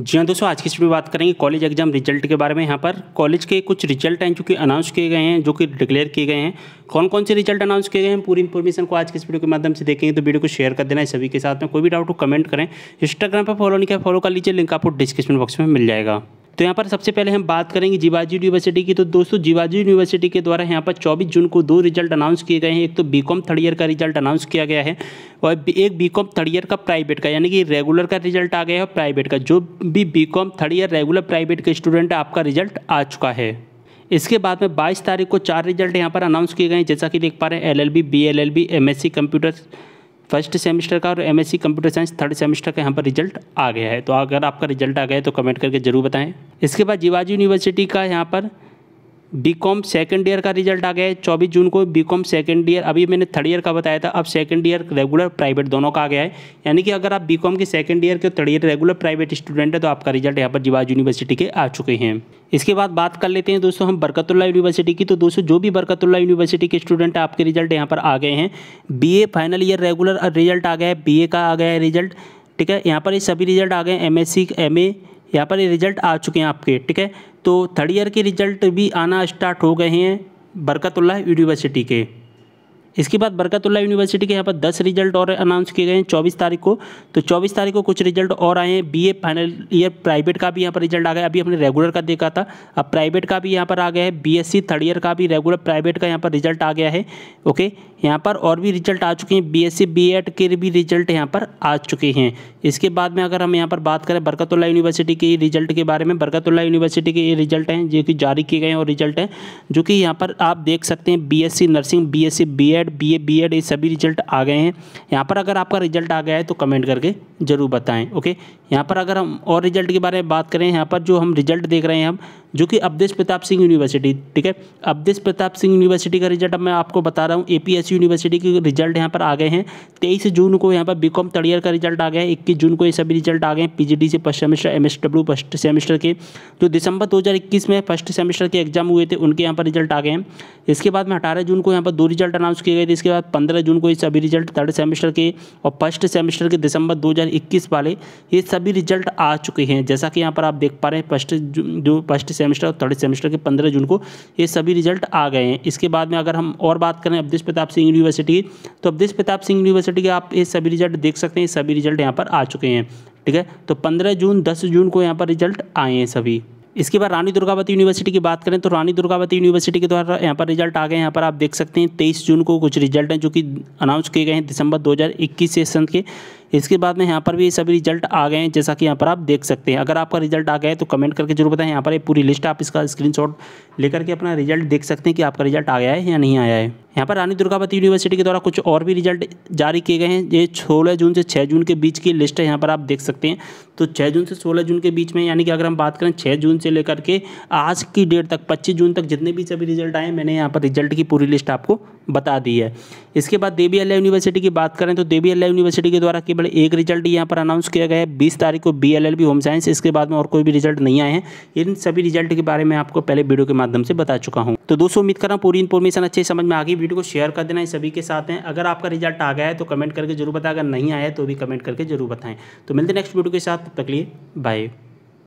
जी हाँ दोस्तों आज की वीडियो बात करेंगे कॉलेज एग्जाम रिजल्ट के बारे में यहाँ पर कॉलेज के कुछ रिजल्ट हैं जो कि अनाउंस किए गए हैं जो कि डिक्लेयर किए गए हैं कौन कौन से रिजल्ट अनाउंस किए गए हैं पूरी इन्फॉर्मेशन को आज की इस वीडियो के माध्यम से देखेंगे तो वीडियो को शेयर कर देना है सभी के साथ में कोई भी डाउट हो कमेंट करें इंस्टाग्राम पर फॉलो नहीं किया फॉलो कर लीजिए लिंक आपको डिस्क्रिप्शन बॉक्स में मिल जाएगा तो यहाँ पर सबसे पहले हम बात करेंगे जीवाजी यूनिवर्सिटी की तो दोस्तों जीवाजी यूनिवर्सिटी के द्वारा यहाँ पर 24 जून को दो रिजल्ट अनाउंस किए गए हैं एक तो बीकॉम थर्ड ईयर का रिजल्ट अनाउंस किया गया है और एक बीकॉम थर्ड ईयर का प्राइवेट का यानी कि रेगुलर का रिजल्ट आ गया है और प्राइवेट का जो भी B third year regular private का स्टूडेंट आपका रिजल्ट आ चुका है इसके बाद में 22 तारीख को चार रिजल्ट यहाँ पर अनाउंस किए गए हैं जैसा कि देख पा रहे हैं L L B B L L B M S C computer first semester का और MSc computer science third semester का यहाँ पर रिजल्ट आ गया है तो अगर आपका रिजल्ट आ गया है तो कमेंट करके जरूर बताएं इसके बाद जीवाजी यूनिवर्सिटी का यहाँ पर बी कॉम सेकेंड ईयर का रिजल्ट आ गया है चौबीस जून को बी कॉम सेकेंड ईयर अभी मैंने थर्ड ईयर का बताया था अब सेकेंड ईयर रेगुलर प्राइवेट दोनों का आ गया है यानी कि अगर आप बी कॉम के सेकेंड ईयर के third year regular private student है तो आपका रिजल्ट यहाँ पर जीवाज यूनिवर्सिटी के आ चुके हैं इसके बाद बात कर लेते हैं दोस्तों हम बरकतुल्ला यूनिवर्सिटी की तो दोस्तों जो भी बरकतुल्ला यूनिवर्सिटी के स्टूडेंट आपके रिजल्ट यहाँ पर आ गए हैं B final year regular result आ गया है बी का आ गया है रिजल्ट ठीक है यहाँ पर ये सभी रिजल्ट आ गए M S C M A यहाँ पर ये रिजल्ट आ चुके हैं आपके ठीक है तो थर्ड ईयर के रिजल्ट भी आना स्टार्ट हो गए हैं बरकतुल्ला यूनिवर्सिटी के इसके बाद बरकतुल्ला यूनिवर्सिटी के यहाँ पर दस रिजल्ट और अनाउंस किए गए हैं चौबीस तारीख को तो चौबीस तारीख को कुछ रिजल्ट और आए हैं बी फाइनल ईयर प्राइवेट का भी यहाँ पर रिजल्ट आ गया अभी हमने रेगुलर का देखा था अब प्राइवेट का भी यहाँ पर आ गया है बीएससी थर्ड ईयर का भी रेगुलर प्राइवेट का यहाँ पर रिजल्ट आ गया है ओके यहाँ पर और भी रिजल्ट आ चुके हैं बी एस के भी रिजल्ट यहाँ पर आ चुके हैं इसके बाद में अगर हम यहाँ पर बात करें बरकतुल्ला यूनिवर्सिटी के रिजल्ट के बारे में बरकतुल्ला यूनिवर्सिटी के ये रिजल्ट हैं जो कि जारी किए गए हैं और रिजल्ट हैं जो कि यहाँ पर आप देख सकते हैं B nursing B S Ed B A B Ed ये सभी रिजल्ट आ गए हैं यहाँ पर अगर आपका रिजल्ट आ गया है तो कमेंट करके ज़रूर बताएं ओके यहाँ पर अगर हम और रिजल्ट के बारे में बात करें यहाँ पर जो हम रिजल्ट देख रहे हैं हम जो कि अवधेश प्रताप सिंह यूनिवर्सिटी ठीक है अवधेश प्रताप सिंह यूनिवर्सिटी का रिजल्ट अब मैं आपको बता रहा हूँ ए यूनिवर्सिटी के रिजल्ट यहाँ पर आ गए हैं तेईस जून को यहाँ पर बी कॉम का रिजल्ट आ गया है इक्कीस जून को ये सभी रिजल्ट आ गए हैं पी से first semester M first semester के जो तो दिसंबर दो में फर्स्ट सेमेस्टर के एग्जाम हुए थे उनके यहाँ पर रिजल्ट आ गए हैं इसके बाद में अठारह जून को यहाँ पर दो रिजल्ट अनाउंस किए गए थे इसके बाद पंद्रह जून को ये सभी रिजल्ट थर्ड सेमेस्टर के और फर्स्ट सेमेस्टर के दिसंबर 2021 वाले ये सभी रिजल्ट आ चुके हैं जैसा कि यहाँ पर आप देख पा रहे हैं फर्स्ट जो फर्स्ट सेमेस्टर और थर्ड सेमेस्टर के पंद्रह जून को ये सभी रिजल्ट आ गए हैं इसके बाद में अगर हम और बात करें अवधेश प्रताप सिंह यूनिवर्सिटी की तो अवधेश प्रताप सिंह यूनिवर्सिटी के आप ये सभी रिजल्ट देख सकते हैं सभी रिजल्ट यहाँ पर आ चुके हैं ठीक है तो पंद्रह जून दस जून को यहाँ पर रिजल्ट आए हैं सभी इसके बाद रानी दुर्गावती यूनिवर्सिटी की बात करें तो रानी दुर्गावती यूनिवर्सिटी के द्वारा यहाँ पर रिजल्ट आ गए यहाँ पर आप देख सकते हैं तेईस जून को कुछ रिजल्ट हैं जो कि अनाउंस किए गए हैं दिसंबर 2021 सेशन के इसके बाद में यहाँ पर भी सभी रिजल्ट आ गए हैं जैसा कि यहाँ पर आप देख सकते हैं अगर आपका रिजल्ट आ गया तो कमेंट करके जरूर बताएं यहाँ पर ये पूरी लिस्ट आप इसका स्क्रीनशॉट लेकर के अपना रिजल्ट देख सकते हैं कि आपका रिजल्ट आ गया है या नहीं आया है यहाँ पर रानी दुर्गावती यूनिवर्सिटी के द्वारा कुछ और भी रिजल्ट जारी किए गए हैं ये सोलह जून से छः जून के बीच की लिस्ट है यहाँ पर आप देख सकते हैं तो छः जून से सोलह जून के बीच में यानी कि अगर हम बात करें छः जून से लेकर के आज की डेट तक पच्चीस जून तक जितने भी सभी रिजल्ट आए मैंने यहाँ पर रिजल्ट की पूरी लिस्ट आपको बता दी है इसके बाद देवी एल यूनिवर्सिटी की बात करें तो देवी अल्लाह यूनिवर्सिटी के द्वारा केवल एक रिजल्ट यहाँ पर अनाउंस किया गया है बीस तारीख को B L L home science इसके बाद में और कोई भी रिजल्ट नहीं आए हैं इन सभी रिजल्ट के बारे में आपको पहले वीडियो के माध्यम से बता चुका हूँ तो दोस्तों उम्मीद कर रहा हूँ पूरी इन्फॉर्मेशन अच्छी समझ में आ गई वीडियो को शेयर कर देना है सभी के साथ हैं अगर आपका रिजल्ट आ गया है तो कमेंट करके जरूर बताएं अगर नहीं आया तो भी कमेंट करके जरूर बताएं तो मिलते नेक्स्ट वीडियो के साथ तब तक लिए बाय